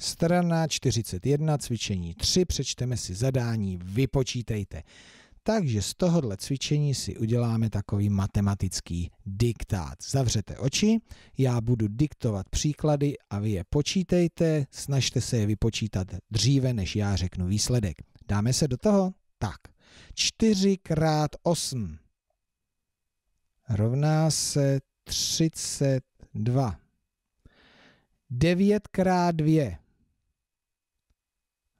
Strana 41, cvičení 3, přečteme si zadání, vypočítejte. Takže z tohohle cvičení si uděláme takový matematický diktát. Zavřete oči, já budu diktovat příklady a vy je počítejte, snažte se je vypočítat dříve, než já řeknu výsledek. Dáme se do toho? Tak. 4 krát 8 rovná se 32. 9 krát 2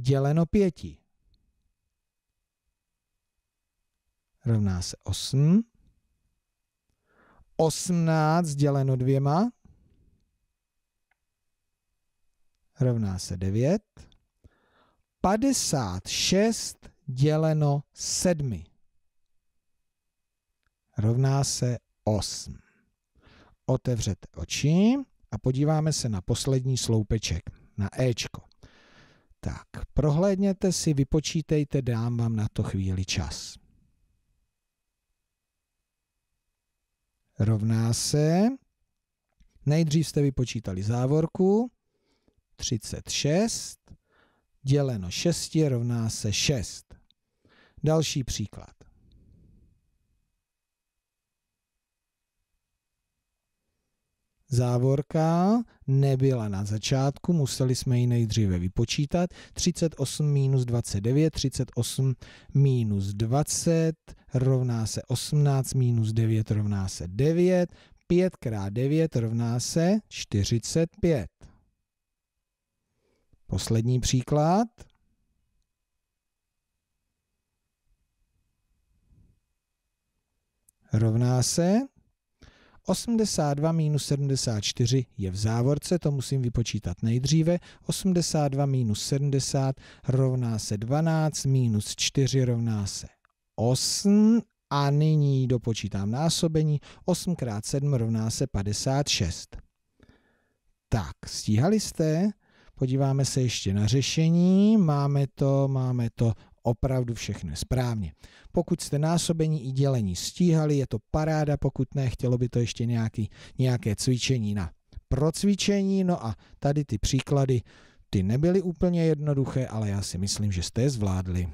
děleno pěti rovná se 8. 18 děleno dvěma rovná se 9. 56 děleno 7 rovná se 8. Otevřete oči a podíváme se na poslední sloupeček, na Ečko. Tak, prohlédněte si, vypočítejte, dám vám na to chvíli čas. Rovná se, nejdřív jste vypočítali závorku, 36 děleno 6 rovná se 6. Další příklad. Závorka nebyla na začátku, museli jsme ji nejdříve vypočítat. 38 minus 29, 38 minus 20 rovná se 18 minus 9 rovná se 9, 5 krát 9 rovná se 45. Poslední příklad. Rovná se 82 minus 74 je v závorce, to musím vypočítat nejdříve. 82 minus 70 rovná se 12, minus 4 rovná se 8 a nyní dopočítám násobení. 8 x 7 rovná se 56. Tak, stíhali jste? Podíváme se ještě na řešení. Máme to, máme to opravdu všechno správně. Pokud jste násobení i dělení stíhali, je to paráda, pokud ne, chtělo by to ještě nějaký, nějaké cvičení na procvičení. No a tady ty příklady, ty nebyly úplně jednoduché, ale já si myslím, že jste je zvládli.